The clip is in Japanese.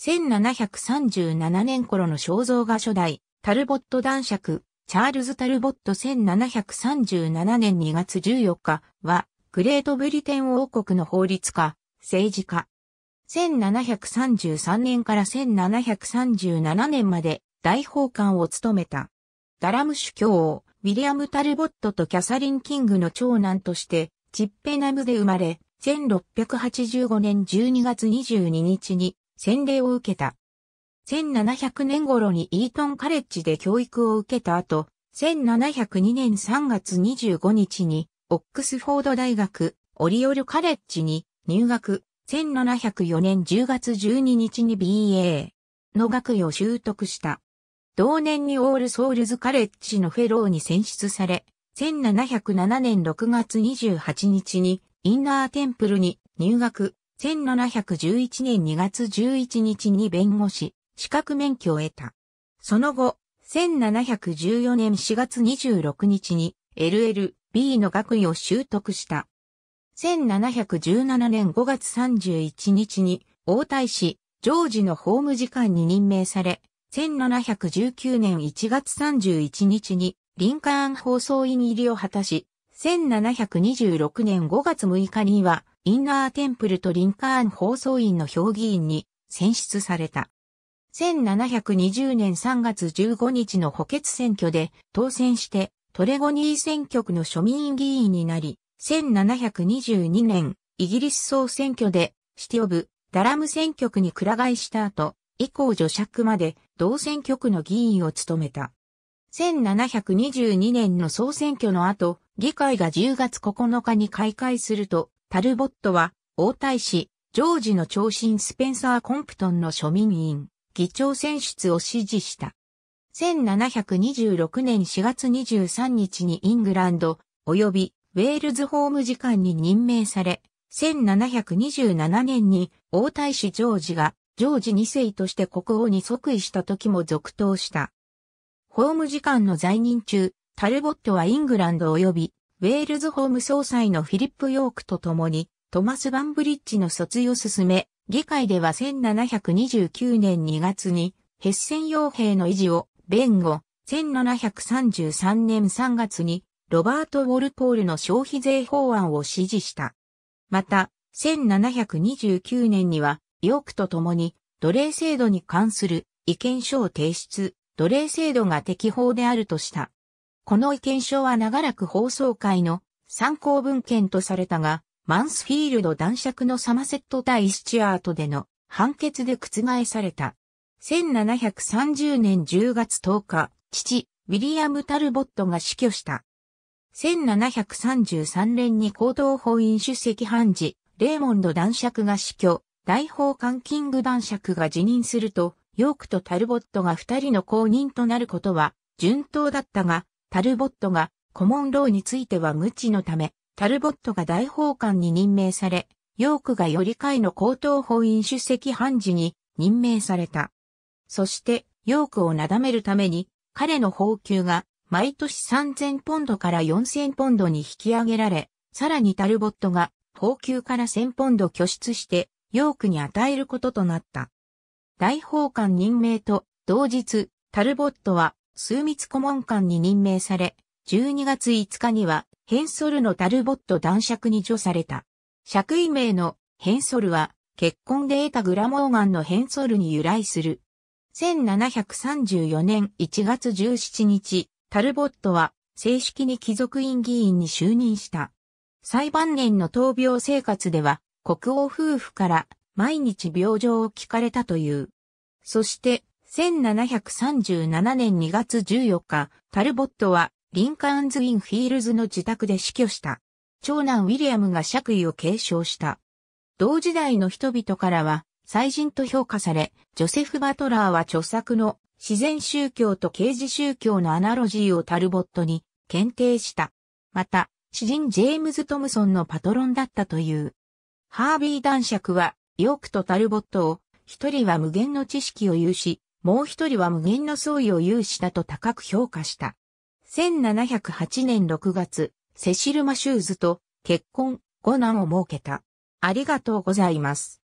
1737年頃の肖像画初代、タルボット男爵、チャールズ・タルボット1737年2月14日は、グレートブリテン王国の法律家、政治家。1733年から1737年まで大法官を務めた。ダラム主教王、ウィリアム・タルボットとキャサリン・キングの長男として、チッペナムで生まれ、1685年12月22日に洗礼を受けた。1700年頃にイートンカレッジで教育を受けた後、1702年3月25日に、オックスフォード大学、オリオルカレッジに入学、1704年10月12日に BA の学位を習得した。同年にオールソウルズカレッジのフェローに選出され、1707年6月28日にインナーテンプルに入学、1711年2月11日に弁護士、資格免許を得た。その後、1714年4月26日に LLB の学位を習得した。1717年5月31日に王太子、ジョージの法務次官に任命され、1719年1月31日にリンカーン放送院入りを果たし、1726年5月6日にはインナーテンプルとリンカーン放送員の評議員に選出された。1720年3月15日の補欠選挙で当選してトレゴニー選挙区の庶民議員になり、1722年イギリス総選挙でシティオブダラム選挙区に倶替えした後、以降除爵まで同選挙区の議員を務めた。1722年の総選挙の後、議会が10月9日に開会すると、タルボットは、王太子、ジョージの長身スペンサー・コンプトンの庶民員、議長選出を支持した。1726年4月23日にイングランド、及びウェールズ法務次官に任命され、1727年に王太子ジョージがジョージ2世として国王に即位した時も続投した。法務次官の在任中、タルボットはイングランド及びウェールズ法務総裁のフィリップ・ヨークと共に、トマス・バンブリッジの卒業を進め、議会では1729年2月に、ヘッセン傭兵の維持を弁護、1733年3月に、ロバート・ウォルポールの消費税法案を支持した。また、1729年には、ヨークと共に、奴隷制度に関する意見書を提出、奴隷制度が適法であるとした。この意見書は長らく放送会の参考文献とされたが、マンスフィールド男爵のサマセット対スチュアートでの判決で覆された。1730年10月10日、父、ウィリアム・タルボットが死去した。1733年に高等法院主席判事、レーモンド男爵が死去、大法官キング男爵が辞任すると、ヨークとタルボットが二人の公認となることは順当だったが、タルボットがコモンローについては無知のため、タルボットが大法官に任命され、ヨークがより会の高等法院出席判事に任命された。そして、ヨークをなだめるために、彼の法給が毎年3000ポンドから4000ポンドに引き上げられ、さらにタルボットが法給から1000ポンド拠出して、ヨークに与えることとなった。大法官任命と同日、タルボットは枢密顧問官に任命され、12月5日にはヘンソルのタルボット男爵に除された。爵位名のヘンソルは結婚で得たグラモーガンのヘンソルに由来する。1734年1月17日、タルボットは正式に貴族院議員に就任した。最晩年の闘病生活では国王夫婦から毎日病状を聞かれたという。そして1737年2月14日、タルボットはリンカーンズ・イン・フィールズの自宅で死去した。長男ウィリアムが爵位を継承した。同時代の人々からは、祭人と評価され、ジョセフ・バトラーは著作の自然宗教と刑事宗教のアナロジーをタルボットに検定した。また、詩人ジェームズ・トムソンのパトロンだったという。ハービー男爵は、ヨークとタルボットを、一人は無限の知識を有し、もう一人は無限の創意を有したと高く評価した。1708年6月、セシル・マシューズと結婚、5男を設けた。ありがとうございます。